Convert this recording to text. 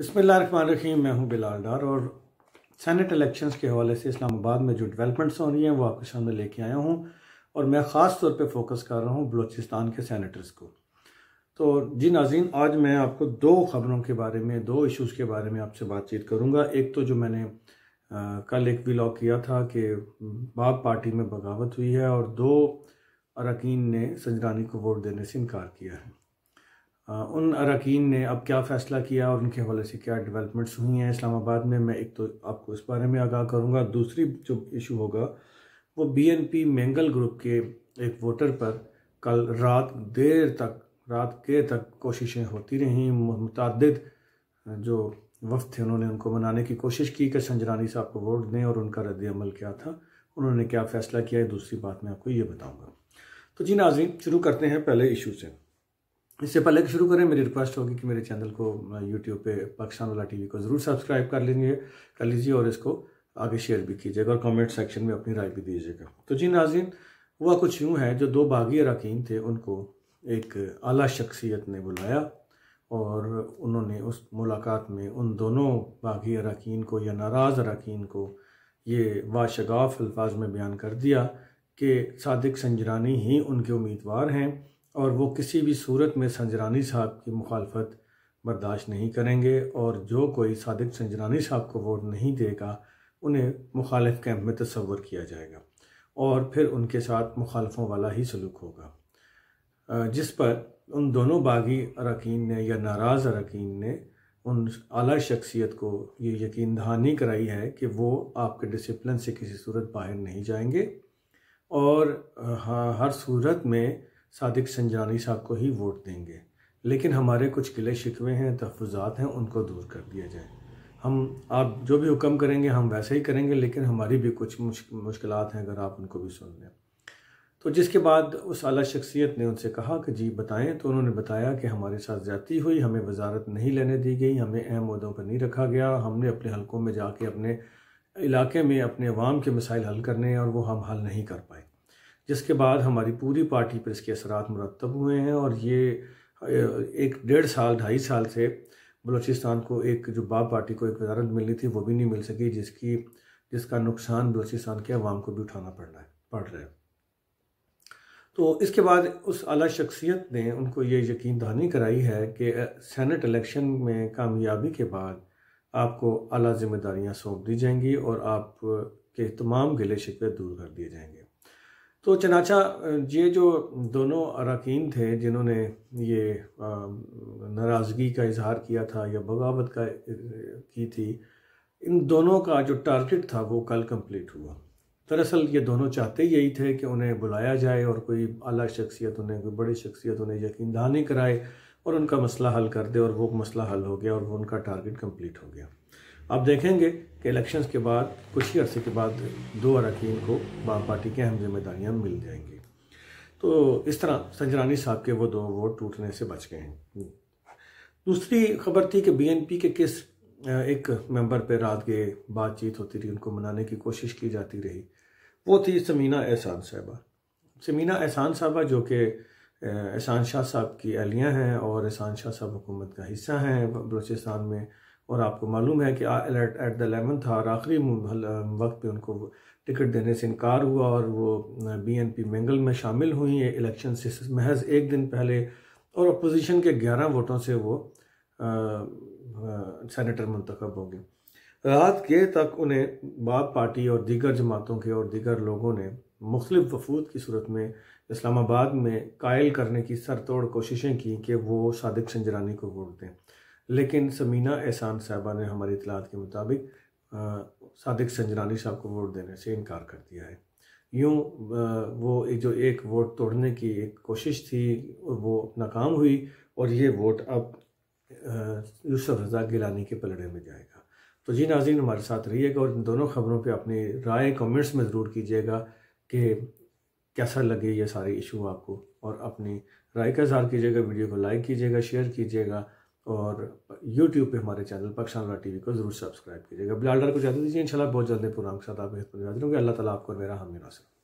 बसमीम मैं हूँ बिलाल डार और सैनेट इलेक्शंस के हवाले से इस्लामाबाद में जो डेवलपमेंट्स हो रही हैं वो आपके सामने लेके आया हूँ और मैं ख़ास तौर पे फोकस कर रहा हूँ बलूचिस्तान के सैनिटर्स को तो जी नाजीन आज मैं आपको दो ख़बरों के बारे में दो इश्यूज़ के बारे में आपसे बातचीत करूँगा एक तो जो मैंने आ, कल एक व्लॉग किया था कि बाप पार्टी में बगावत हुई है और दो अरकान ने संजरानी को वोट देने से इनकार किया है उन अरकान ने अब क्या फ़ैसला किया और उनके हवाले से क्या डेवलपमेंट्स हुई हैं इस्लामाबाद में मैं एक तो आपको इस बारे में आगाह करूँगा दूसरी जो इशू होगा वो बीएनपी मेंगल ग्रुप के एक वोटर पर कल रात देर तक रात के तक कोशिशें होती रहीं मतद जो वफ़ थे उन्होंने उनको मनाने की कोशिश की कि संजरानी साहब को वोट दें और उनका रद्दमल क्या था उन्होंने क्या फ़ैसला किया है दूसरी बात मैं आपको ये बताऊँगा तो जी नाजी शुरू करते हैं पहले इशू से इससे पहले कि शुरू करें मेरी रिक्वेस्ट होगी कि मेरे चैनल को यूट्यूब पे पाकिस्तान वाला टीवी को ज़रूर सब्सक्राइब कर लीजिए कर लीजिए और इसको आगे शेयर भी कीजिएगा और कमेंट सेक्शन में अपनी राय भी दीजिएगा तो जी नाजिन हुआ कुछ यूँ है जो दो बागी अरकान थे उनको एक आला शख्सियत ने बुलाया और उन्होंने उस मुलाकात में उन दोनों बागी अरकान को या नाराज़ अरकान को ये वाशगाफ अल्फाज में बयान कर दिया कि सदक संजरानी ही उनके उम्मीदवार हैं और वो किसी भी सूरत में संजरानी साहब की मुखालफत बर्दाश्त नहीं करेंगे और जो कोई सादिक संजरानी साहब को वोट नहीं देगा उन्हें मुखालफ कैंप में तस्वर किया जाएगा और फिर उनके साथ मुखालफों वाला ही सलूक होगा जिस पर उन दोनों बागी अरकान ने या नाराज़ अरकान ने उन अली शख्सियत को ये यकीन दहानी कराई है कि वो आपके डिसिप्लिन से किसी सूरत बाहर नहीं जाएंगे और हाँ, हर सूरत में सादिक संजानी साहब को ही वोट देंगे लेकिन हमारे कुछ किले शिकवे हैं तहफात हैं उनको दूर कर दिया जाए हम आप जो भी हुक्म करेंगे हम वैसे ही करेंगे लेकिन हमारी भी कुछ मुश्किल हैं अगर आप उनको भी सुन लें तो जिसके बाद उस अला शख्सियत ने उनसे कहा कि जी बताएं तो उन्होंने बताया कि हमारे साथ ज़्यादती हुई हमें वजारत नहीं लेने दी गई हमें अहम उहदों पर नहीं रखा गया हमने अपने हलकों में जाके अपने इलाके में अपने अवाम के मसाइल हल करने हैं और वो हम हल नहीं कर पाए जिसके बाद हमारी पूरी पार्टी पर इसके असरा मुरतब हुए हैं और ये एक डेढ़ साल ढाई साल से बलूचिस्तान को एक जो बाप पार्टी को एक वजारत मिलनी थी वो भी नहीं मिल सकी जिसकी जिसका नुकसान बलूचिस्तान के अवाम को भी उठाना पड़ रहा है पड़ रहा है तो इसके बाद उस अला शख्सियत ने उनको ये यकीन दहानी कराई है कि सेनेट इलेक्शन में कामयाबी के बाद आपको अला जिम्मेदारियाँ सौंप दी जाएंगी और आप के तमाम गिले शिकवे दूर कर दिए जाएंगे तो चनाचा ये जो दोनों अरकान थे जिन्होंने ये नाराज़गी का इजहार किया था या बगावत का की थी इन दोनों का जो टारगेट था वो कल कंप्लीट हुआ दरअसल ये दोनों चाहते यही थे कि उन्हें बुलाया जाए और कोई अला शख्सियत उन्हें कोई बड़ी शख्सियत उन्हें यकीन दहानी कराए और उनका मसला हल कर दे और वो मसला हल हो गया और वो उनका टारगेट कम्प्लीट हो गया अब देखेंगे कि इलेक्शंस के बाद कुछ ही अरसे के बाद दो अरकान को वाम पार्टी की अहम जिम्मेदारियाँ मिल जाएंगी तो इस तरह संजरानी साहब के वो दो वोट टूटने से बच गए हैं दूसरी खबर थी कि बीएनपी के किस एक मेंबर पे रात गए बातचीत होती रही उनको मनाने की कोशिश की जाती रही वो थी समीना एहसान साहबा समीना एहसान साहबा जो कि एहसान शाह साहब की अहलियाँ हैं और एहसान शाह साहब हुकूमत का हिस्सा हैं बलोचिस्तान में और आपको मालूम है कि एट द था और आखिरी वक्त पे उनको टिकट देने से इनकार हुआ और वो बीएनपी मेंगल में शामिल हुई इलेक्शन से महज एक दिन पहले और अपोजिशन के ग्यारह वोटों से वो सैनिटर सेनेटर मंतखब हो गए रात के तक उन्हें बाप पार्टी और दीगर जमातों के और दीगर लोगों ने मुख्तु वफूद की सूरत में इस्लामाबाद में कायल करने की सर तोड़ कोशिशें की कि वो सदक संजरानी को वोट दें लेकिन समीना एहसान साहबा ने हमारी इतलात के मुताबिक सादिक संजरानी साहब को वोट देने से इनकार कर दिया है यूँ वो जो एक वोट तोड़ने की एक कोशिश थी वो नाकाम हुई और ये वोट अब यूसुफ रजा गिलानी के पलड़े में जाएगा तो जी नाजीन हमारे साथ रहिएगा और इन दोनों ख़बरों पे अपनी राय कमेंट्स में ज़रूर कीजिएगा कि कैसा लगे ये सारे इशू आपको और अपनी राय का इजहार कीजिएगा वीडियो को लाइक कीजिएगा शेयर कीजिएगा और यूट्यूब पे हमारे चैनल पाकिस्तान वी को जरूर सब्सक्राइब कीजिएगा बिलाल डर को जाते दीजिए इंशाल्लाह बहुत जल्दी पूरा के साथ आपके हित में हाजिर अल्लाह ताला आपको और मेरा हमीना से